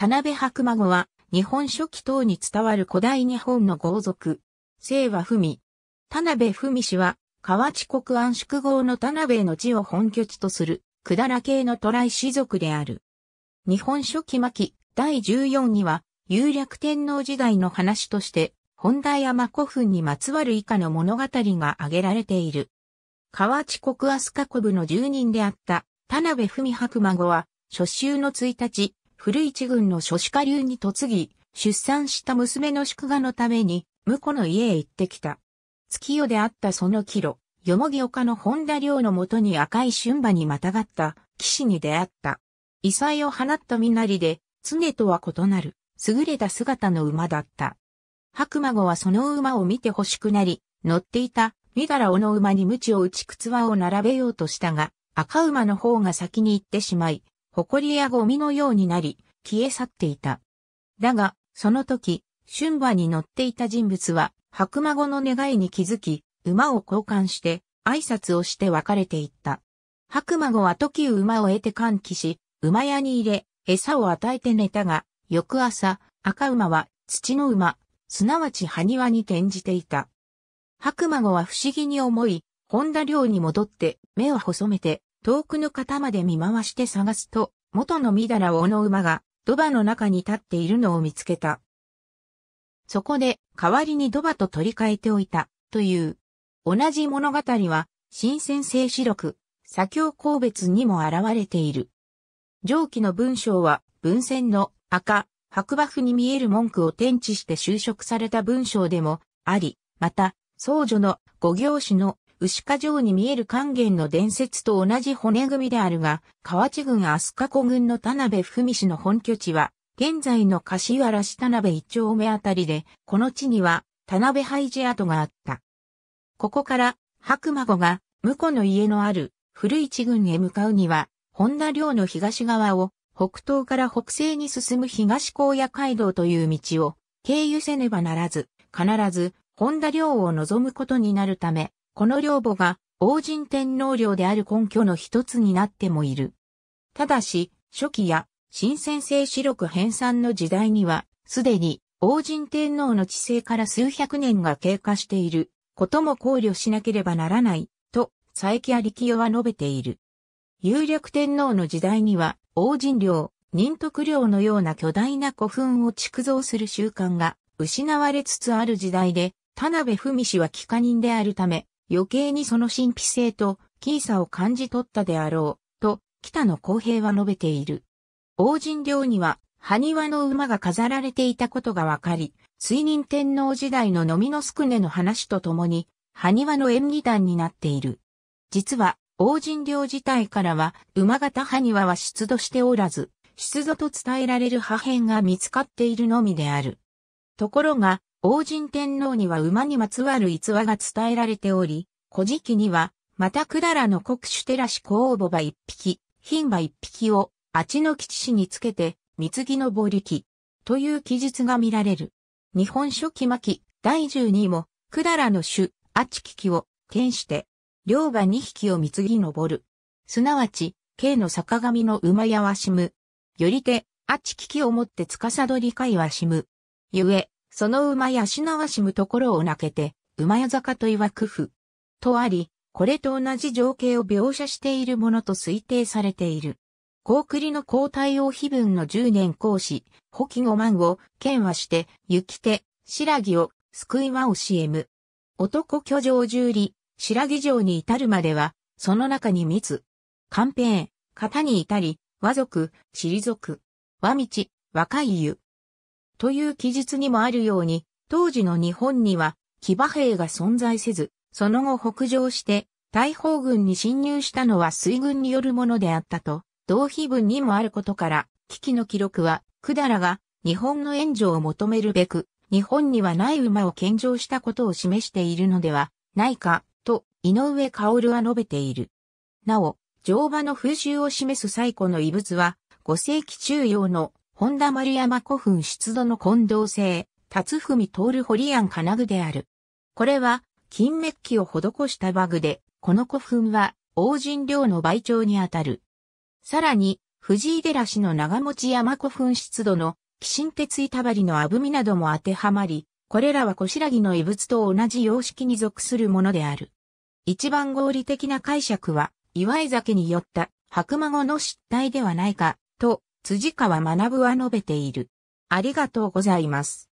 田辺白孫は、日本書紀等に伝わる古代日本の豪族。姓は文。田辺文氏は、河内国安宿郷の田辺の地を本拠地とする、百済系の渡来氏族である。日本書紀末第14には、有略天皇時代の話として、本田山古墳にまつわる以下の物語が挙げられている。河内国飛鳥部の住人であった田辺文白孫は、初秋の1日、古市軍の諸子下流に嫁ぎ、出産した娘の祝賀のために、婿の家へ行ってきた。月夜であったその帰路、よもぎ丘の本田良のもとに赤い春馬にまたがった、騎士に出会った。異彩を放った身なりで、常とは異なる、優れた姿の馬だった。白馬子はその馬を見て欲しくなり、乗っていた、みだらおの馬に鞭を打ち靴輪を並べようとしたが、赤馬の方が先に行ってしまい、埃やゴミのようになり、消え去っていた。だが、その時、春馬に乗っていた人物は、白馬子の願いに気づき、馬を交換して、挨拶をして別れていった。白馬子は時馬を得て歓喜し、馬屋に入れ、餌を与えて寝たが、翌朝、赤馬は土の馬、すなわち埴輪に転じていた。白馬子は不思議に思い、本田寮に戻って目を細めて遠くの方まで見回して探すと、元のみだらおの馬が、ドバの中に立っているのを見つけた。そこで、代わりにドバと取り替えておいた、という。同じ物語は、新鮮性四録、左京鉱別にも現れている。上記の文章は、文線の赤、白馬符に見える文句を転置して就職された文章でもあり、また、僧侶の五行詩の牛鹿城に見える還元の伝説と同じ骨組みであるが、河内郡飛鳥子郡の田辺文氏の本拠地は、現在の柏原市田辺一丁目あたりで、この地には田辺廃寺跡があった。ここから、白馬子が、婿の家のある古市郡へ向かうには、本田領の東側を、北東から北西に進む東高野街道という道を、経由せねばならず、必ず、本田領を望むことになるため、この陵墓が王神天皇陵である根拠の一つになってもいる。ただし、初期や新先制四録編纂の時代には、すでに王神天皇の治世から数百年が経過していることも考慮しなければならないと、佐伯や力夫は述べている。有力天皇の時代には、王神陵、仁徳陵のような巨大な古墳を築造する習慣が失われつつある時代で、田辺文氏は帰化人であるため、余計にその神秘性と、キーさを感じ取ったであろう、と、北野公平は述べている。王神領には、埴輪の馬が飾られていたことがわかり、水人天皇時代の飲みのすくねの話とともに、埴輪の演技団になっている。実は、王神領自体からは、馬型埴輪は出土しておらず、出土と伝えられる破片が見つかっているのみである。ところが、王神天皇には馬にまつわる逸話が伝えられており、古事記には、またくだらの国主照らし公母馬一匹、牝馬一匹を、あちの吉氏につけて、三木の暴力、という記述が見られる。日本書紀巻、第十二も、くだらの種、あちききを、転して、両馬二匹を三木登る。すなわち、慶の坂上の馬やわしむ。よりて、あちききをもって司りかはわしむ。ゆえ、その馬や品はしむところを泣けて、馬屋坂と曰く府。とあり、これと同じ情景を描写しているものと推定されている。高栗の皇太王碑文の十年講師、保記五万を、剣はして、行き手、白木を、救いは教えむ。男居城十里、白木城に至るまでは、その中に密。官兵、型に至り、和族、退く。和道、若い湯。という記述にもあるように、当時の日本には騎馬兵が存在せず、その後北上して大砲軍に侵入したのは水軍によるものであったと、同碑文にもあることから、危機の記録は、百済が日本の援助を求めるべく、日本にはない馬を献上したことを示しているのではないか、と井上薫は述べている。なお、乗馬の風習を示す最古の遺物は、5世紀中央の本田丸山古墳出土の近藤製、辰文徹堀庵金具である。これは、金メッキを施したバグで、この古墳は、王神陵の倍長にあたる。さらに、藤井寺氏の長持山古墳出土の、鬼神鉄板張りのあぶみなども当てはまり、これらは小白木の遺物と同じ様式に属するものである。一番合理的な解釈は、岩井酒によった白孫の失態ではないか、と辻川学は述べている。ありがとうございます。